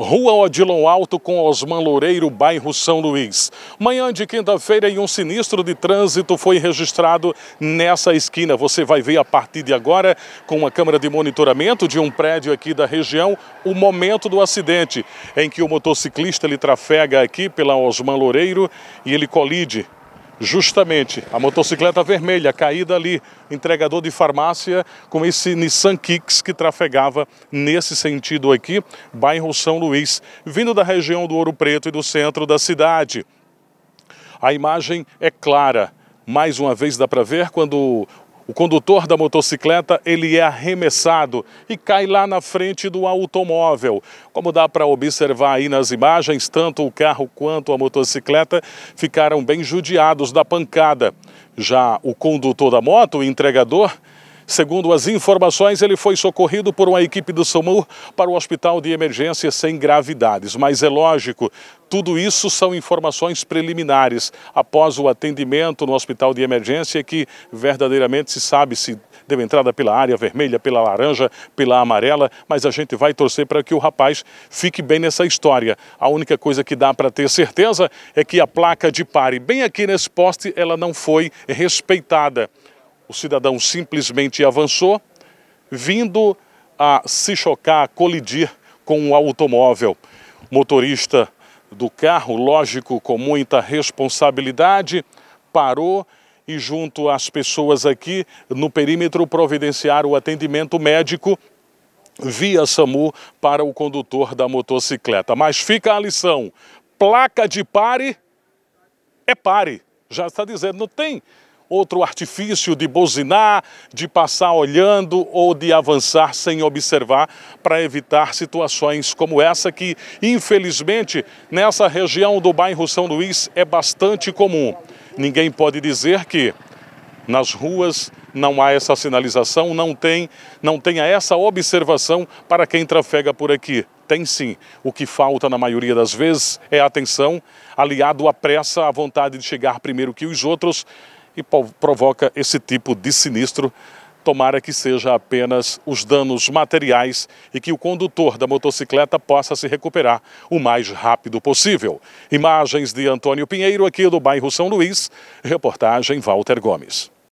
Rua Odilon Alto com Osman Loureiro, bairro São Luís. Manhã de quinta-feira e um sinistro de trânsito foi registrado nessa esquina. Você vai ver a partir de agora, com uma câmera de monitoramento de um prédio aqui da região, o momento do acidente, em que o motociclista ele trafega aqui pela Osman Loureiro e ele colide justamente a motocicleta vermelha caída ali, entregador de farmácia, com esse Nissan Kicks que trafegava nesse sentido aqui, bairro São Luís, vindo da região do Ouro Preto e do centro da cidade. A imagem é clara. Mais uma vez dá para ver quando o condutor da motocicleta ele é arremessado e cai lá na frente do automóvel. Como dá para observar aí nas imagens, tanto o carro quanto a motocicleta ficaram bem judiados da pancada. Já o condutor da moto, o entregador, Segundo as informações, ele foi socorrido por uma equipe do Samu para o hospital de emergência sem gravidades. Mas é lógico, tudo isso são informações preliminares. Após o atendimento no hospital de emergência, que verdadeiramente se sabe se deu entrada pela área vermelha, pela laranja, pela amarela, mas a gente vai torcer para que o rapaz fique bem nessa história. A única coisa que dá para ter certeza é que a placa de pare bem aqui nesse poste, ela não foi respeitada. O cidadão simplesmente avançou, vindo a se chocar, a colidir com o um automóvel. O motorista do carro, lógico, com muita responsabilidade, parou e, junto às pessoas aqui no perímetro, providenciar o atendimento médico via SAMU para o condutor da motocicleta. Mas fica a lição: placa de pare é pare. Já está dizendo, não tem outro artifício de buzinar, de passar olhando ou de avançar sem observar para evitar situações como essa que, infelizmente, nessa região do bairro São Luís é bastante comum. Ninguém pode dizer que nas ruas não há essa sinalização, não tem, não tenha essa observação para quem trafega por aqui. Tem sim. O que falta na maioria das vezes é atenção, aliado à pressa, à vontade de chegar primeiro que os outros e provoca esse tipo de sinistro. Tomara que seja apenas os danos materiais e que o condutor da motocicleta possa se recuperar o mais rápido possível. Imagens de Antônio Pinheiro, aqui do bairro São Luís. Reportagem Walter Gomes.